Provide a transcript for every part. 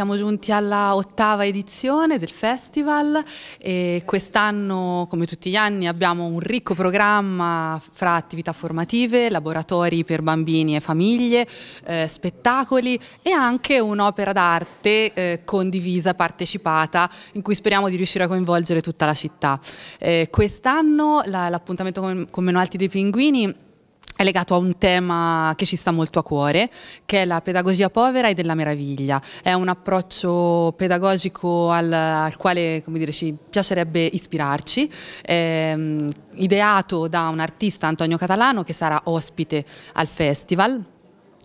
siamo giunti alla ottava edizione del festival e quest'anno, come tutti gli anni, abbiamo un ricco programma fra attività formative, laboratori per bambini e famiglie, eh, spettacoli e anche un'opera d'arte eh, condivisa, partecipata, in cui speriamo di riuscire a coinvolgere tutta la città. Eh, quest'anno l'appuntamento con, con Meno Alti dei Pinguini è legato a un tema che ci sta molto a cuore, che è la pedagogia povera e della meraviglia. È un approccio pedagogico al, al quale dire, ci piacerebbe ispirarci, ehm, ideato da un artista, Antonio Catalano, che sarà ospite al festival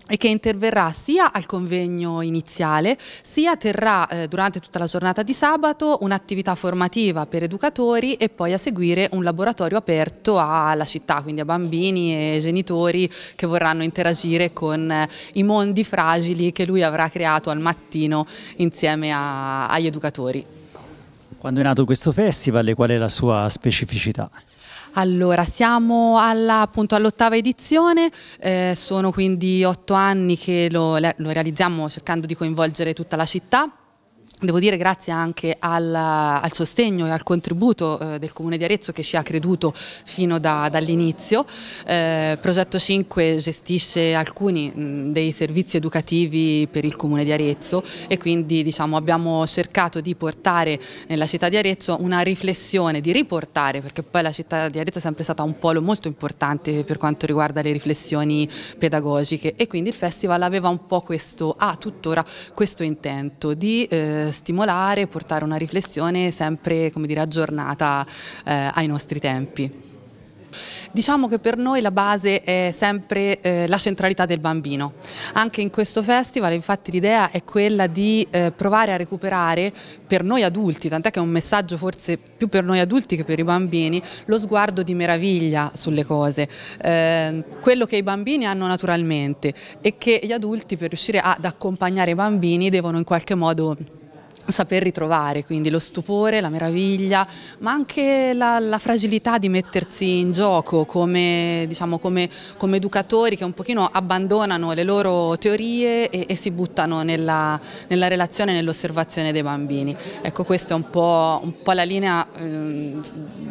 e che interverrà sia al convegno iniziale, sia terrà eh, durante tutta la giornata di sabato un'attività formativa per educatori e poi a seguire un laboratorio aperto alla città, quindi a bambini e genitori che vorranno interagire con eh, i mondi fragili che lui avrà creato al mattino insieme a, agli educatori. Quando è nato questo festival e qual è la sua specificità? Allora, siamo all'ottava edizione, eh, sono quindi otto anni che lo, lo realizziamo cercando di coinvolgere tutta la città. Devo dire grazie anche al, al sostegno e al contributo eh, del Comune di Arezzo che ci ha creduto fino da, dall'inizio. Eh, Progetto 5 gestisce alcuni mh, dei servizi educativi per il Comune di Arezzo e quindi diciamo, abbiamo cercato di portare nella città di Arezzo una riflessione, di riportare, perché poi la città di Arezzo è sempre stata un polo molto importante per quanto riguarda le riflessioni pedagogiche e quindi il festival aveva un po' questo, ha ah, tuttora questo intento di... Eh, stimolare, portare una riflessione sempre dire, aggiornata eh, ai nostri tempi. Diciamo che per noi la base è sempre eh, la centralità del bambino. Anche in questo festival infatti l'idea è quella di eh, provare a recuperare per noi adulti, tant'è che è un messaggio forse più per noi adulti che per i bambini, lo sguardo di meraviglia sulle cose, eh, quello che i bambini hanno naturalmente e che gli adulti per riuscire ad accompagnare i bambini devono in qualche modo saper ritrovare, quindi lo stupore, la meraviglia, ma anche la, la fragilità di mettersi in gioco come, diciamo, come, come, educatori che un pochino abbandonano le loro teorie e, e si buttano nella, nella relazione e nell'osservazione dei bambini. Ecco, questa è un po', un po la linea eh,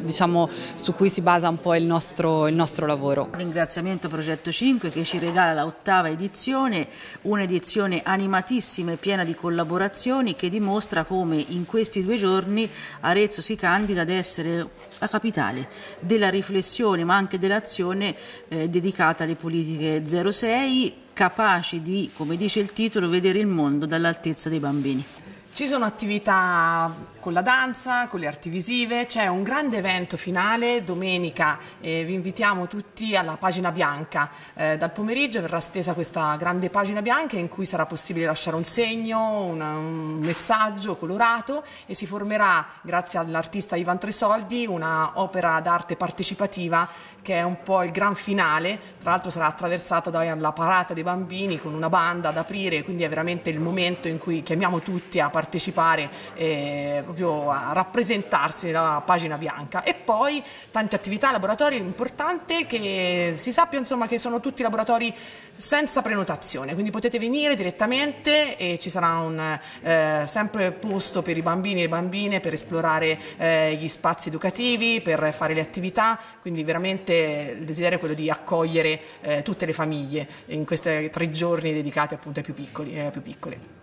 diciamo, su cui si basa un po' il nostro, il nostro lavoro. Ringraziamento Progetto 5 che ci regala l'ottava edizione, un'edizione animatissima e piena di collaborazioni che dimostra mostra come in questi due giorni Arezzo si candida ad essere la capitale della riflessione ma anche dell'azione eh, dedicata alle politiche 06 capaci di, come dice il titolo, vedere il mondo dall'altezza dei bambini. Ci sono attività con la danza, con le arti visive, c'è un grande evento finale domenica e vi invitiamo tutti alla pagina bianca. Eh, dal pomeriggio verrà stesa questa grande pagina bianca in cui sarà possibile lasciare un segno, una, un messaggio colorato e si formerà, grazie all'artista Ivan Tresoldi, una opera d'arte partecipativa che è un po' il gran finale, tra l'altro sarà attraversata dalla parata dei bambini con una banda ad aprire, quindi è veramente il momento in cui chiamiamo tutti a partecipare partecipare eh, proprio a rappresentarsi nella pagina bianca e poi tante attività, laboratori, l'importante che si sappia insomma che sono tutti laboratori senza prenotazione, quindi potete venire direttamente e ci sarà un, eh, sempre posto per i bambini e le bambine per esplorare eh, gli spazi educativi, per fare le attività, quindi veramente il desiderio è quello di accogliere eh, tutte le famiglie in questi tre giorni dedicati appunto ai più piccoli e eh, alle più piccole.